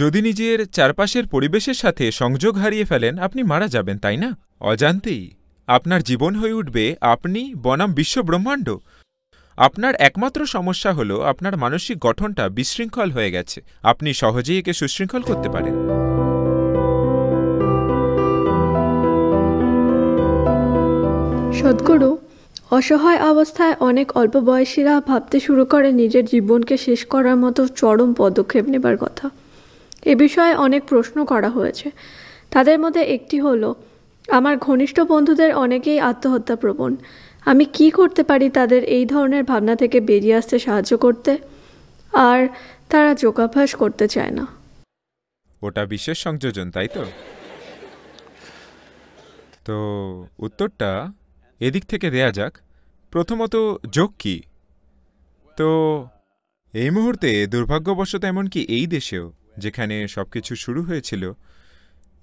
যদি নিজের চারপাশের পরিবেশের সাথে সংযোগ হারিয়ে ফেলেন আপনি মারা যাবেন তাই না অজান্তেই আপনার জীবন হয়ে উঠবে আপনি বনাম বিশ্বব্রহ্মাণ্ড আপনার একমাত্র সমস্যা হল আপনার মানসিক গঠনটা বিশৃঙ্খল হয়ে গেছে আপনি সহজেই একে সুশৃঙ্খল করতে পারেন সদ্গুরু অসহায় অবস্থায় অনেক অল্প বয়সীরা ভাবতে শুরু করে নিজের জীবনকে শেষ করার মতো চরম পদক্ষেপ নেবার কথা এ বিষয়ে অনেক প্রশ্ন করা হয়েছে তাদের মধ্যে একটি হলো আমার ঘনিষ্ঠ বন্ধুদের অনেকেই আত্মহত্যা প্রবণ আমি কি করতে পারি তাদের এই ধরনের ভাবনা থেকে বেরিয়ে আসতে সাহায্য করতে আর তারা যোগাভ্যাস করতে চায় না ওটা বিশেষ সংযোজন তাই তো তো উত্তরটা এদিক থেকে দেয়া যাক প্রথমত যোগ কি তো এই মুহূর্তে দুর্ভাগ্যবশত এমনকি এই দেশেও হ্যাঁ। যেখানে সবকিছু শুরু হয়েছিল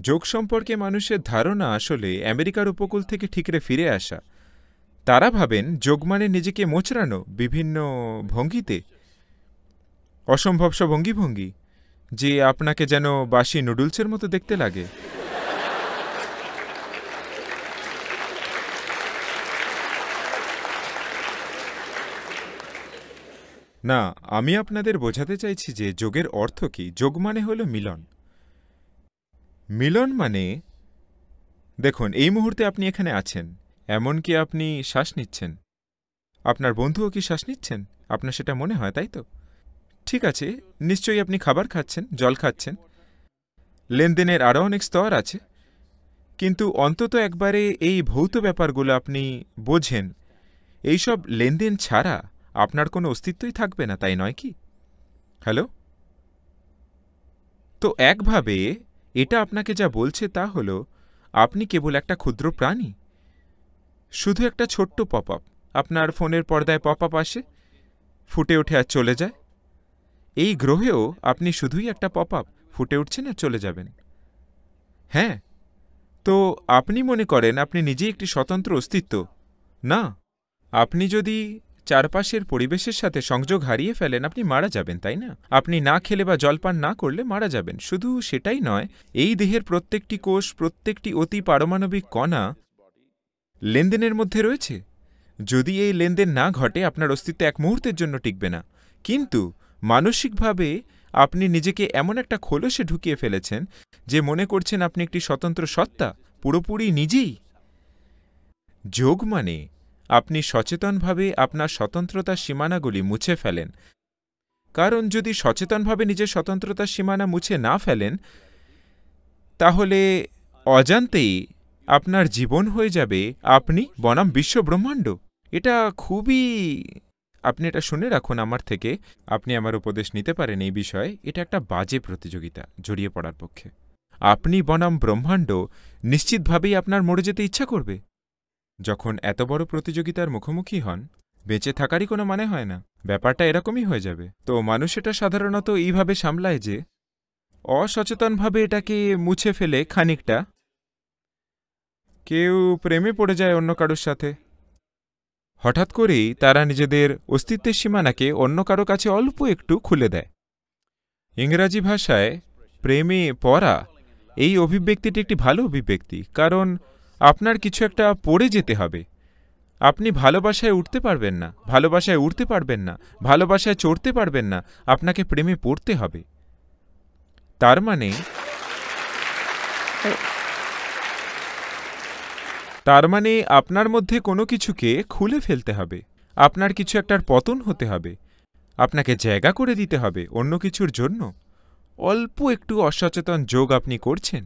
যোগ সম্পর্কে মানুষের ধারণা আসলে আমেরিকার উপকূল থেকে ঠিকরে ফিরে আসা তারা ভাবেন যোগ মানে নিজেকে মোচড়ানো বিভিন্ন ভঙ্গিতে অসম্ভব সব ভঙ্গি ভঙ্গি যে আপনাকে যেন বাসি নুডলসের মতো দেখতে লাগে না আমি আপনাদের বোঝাতে চাইছি যে যোগের অর্থ কি যোগ মানে হল মিলন মিলন মানে দেখুন এই মুহূর্তে আপনি এখানে আছেন এমনকি আপনি শ্বাস নিচ্ছেন আপনার বন্ধুও কি শ্বাস নিচ্ছেন আপনার সেটা মনে হয় তাই তো ঠিক আছে নিশ্চয়ই আপনি খাবার খাচ্ছেন জল খাচ্ছেন লেনদেনের আরও অনেক স্তর আছে কিন্তু অন্তত একবারে এই ভৌত ব্যাপারগুলো আপনি বোঝেন এইসব লেনদেন ছাড়া আপনার কোনো অস্তিত্বই থাকবে না তাই নয় কি হ্যালো তো একভাবে এটা আপনাকে যা বলছে তা হল আপনি কেবল একটা ক্ষুদ্র প্রাণী শুধু একটা ছোট্ট পপ আপ আপনার ফোনের পর্দায় পপ আপ আসে ফুটে উঠে আর চলে যায় এই গ্রহেও আপনি শুধুই একটা পপ আপ ফুটে উঠছেন আর চলে যাবেন হ্যাঁ তো আপনি মনে করেন আপনি নিজেই একটি স্বতন্ত্র অস্তিত্ব না আপনি যদি চারপাশের পরিবেশের সাথে সংযোগ হারিয়ে ফেলেন আপনি মারা যাবেন তাই না আপনি না খেলে বা জলপান না করলে মারা যাবেন শুধু সেটাই নয় এই দেহের প্রত্যেকটি কোষ প্রত্যেকটি অতি পারমাণবিক কণা লেনদেনের মধ্যে রয়েছে যদি এই লেনদেন না ঘটে আপনার অস্তিত্ব এক মুহূর্তের জন্য টিকবে না কিন্তু মানসিকভাবে আপনি নিজেকে এমন একটা খোলসে ঢুকিয়ে ফেলেছেন যে মনে করছেন আপনি একটি স্বতন্ত্র সত্তা পুরোপুরি নিজেই যোগ মানে আপনি সচেতনভাবে আপনার স্বতন্ত্রতার সীমানাগুলি মুছে ফেলেন কারণ যদি সচেতনভাবে নিজের স্বতন্ত্রতার সীমানা মুছে না ফেলেন তাহলে অজান্তেই আপনার জীবন হয়ে যাবে আপনি বনাম বিশ্বব্রহ্মাণ্ড এটা খুবই আপনি এটা শুনে রাখুন আমার থেকে আপনি আমার উপদেশ নিতে পারেন এই বিষয়ে এটা একটা বাজে প্রতিযোগিতা জড়িয়ে পড়ার পক্ষে আপনি বনাম ব্রহ্মাণ্ড নিশ্চিতভাবেই আপনার মরে যেতে ইচ্ছা করবে যখন এত বড় প্রতিযোগিতার মুখোমুখি হন বেঁচে থাকারই কোনো মানে হয় না ব্যাপারটা এরকমই হয়ে যাবে তো মানুষ এটা সাধারণত এইভাবে সামলায় যে অসচেতনভাবে এটাকে মুছে ফেলে খানিকটা কেউ প্রেমে পড়ে যায় অন্য কারোর সাথে হঠাৎ করেই তারা নিজেদের অস্তিত্বের সীমানাকে অন্য কারো কাছে অল্প একটু খুলে দেয় ইংরাজি ভাষায় প্রেমে পড়া এই অভিব্যক্তিটি একটি ভালো অভিব্যক্তি কারণ আপনার কিছু একটা পড়ে যেতে হবে আপনি ভালোবাসায় উঠতে পারবেন না ভালোবাসায় উঠতে পারবেন না ভালোবাসায় চড়তে পারবেন না আপনাকে প্রেমে পড়তে হবে তার মানে তার মানে আপনার মধ্যে কোনো কিছুকে খুলে ফেলতে হবে আপনার কিছু একটার পতন হতে হবে আপনাকে জায়গা করে দিতে হবে অন্য কিছুর জন্য অল্প একটু অসচেতন যোগ আপনি করছেন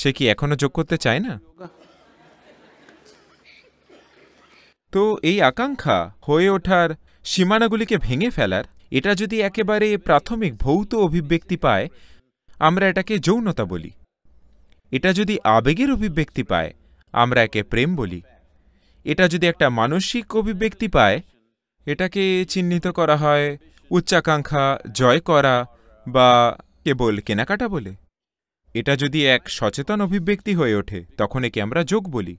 সে কি এখনো যোগ করতে চায় না তো এই আকাঙ্ক্ষা হয়ে ওঠার সীমানাগুলিকে ভেঙে ফেলার এটা যদি একেবারে প্রাথমিক ভৌত অভিব্যক্তি পায় আমরা এটাকে যৌনতা বলি এটা যদি আবেগের অভিব্যক্তি পায় আমরা একে প্রেম বলি এটা যদি একটা মানসিক অভিব্যক্তি পায় এটাকে চিহ্নিত করা হয় উচ্চাকাঙ্ক্ষা জয় করা বা কেবল কেনাকাটা বলে এটা যদি এক সচেতন অভিব্যক্তি হয়ে ওঠে তখন একে আমরা যোগ বলি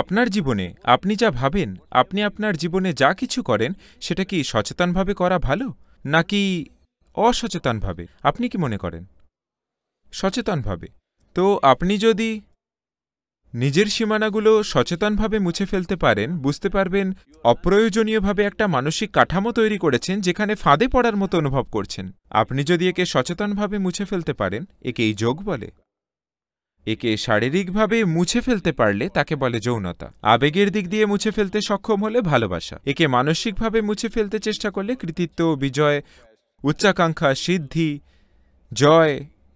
আপনার জীবনে আপনি যা ভাবেন আপনি আপনার জীবনে যা কিছু করেন সেটা কি সচেতনভাবে করা ভালো নাকি অসচেতনভাবে আপনি কি মনে করেন সচেতনভাবে তো আপনি যদি নিজের সীমানাগুলো সচেতনভাবে মুছে ফেলতে পারেন বুঝতে পারবেন অপ্রয়োজনীয়ভাবে একটা মানসিক কাঠামো তৈরি করেছেন যেখানে ফাঁদে পড়ার মতো অনুভব করছেন আপনি যদি একে সচেতনভাবে মুছে ফেলতে পারেন একেই যোগ বলে একে শারীরিকভাবে মুছে ফেলতে পারলে তাকে বলে যৌনতা আবেগের দিক দিয়ে মুছে ফেলতে সক্ষম হলে ভালোবাসা একে মানসিকভাবে মুছে ফেলতে চেষ্টা করলে কৃতিত্ব বিজয় উচ্চাকাঙ্ক্ষা সিদ্ধি জয়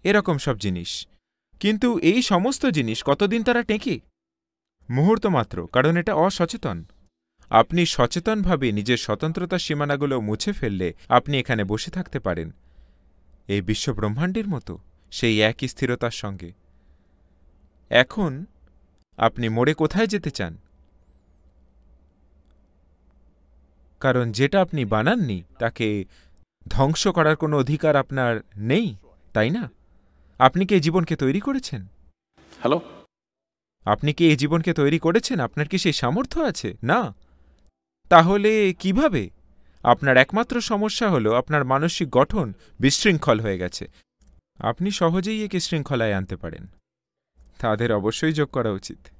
এরকম সব জিনিস কিন্তু এই সমস্ত জিনিস কতদিন তারা টেঁকে মুহূর্ত মাত্র কারণ এটা অসচেতন আপনি সচেতনভাবে নিজের স্বতন্ত্রতার সীমানাগুলো মুছে ফেললে আপনি এখানে বসে থাকতে পারেন এই বিশ্বব্রহ্মাণ্ডের মতো সেই একই স্থিরতার সঙ্গে এখন আপনি মোড়ে কোথায় যেতে চান কারণ যেটা আপনি বানাননি তাকে ধ্বংস করার কোনো অধিকার আপনার নেই তাই না আপনি কি এই জীবনকে তৈরি করেছেন হ্যালো আপনি কি এই জীবনকে তৈরি করেছেন আপনার কি সেই সামর্থ্য আছে না তাহলে কিভাবে আপনার একমাত্র সমস্যা হলো আপনার মানসিক গঠন বিশৃঙ্খল হয়ে গেছে আপনি সহজেই একে শৃঙ্খলায় আনতে পারেন তাদের অবশ্যই যোগ করা উচিত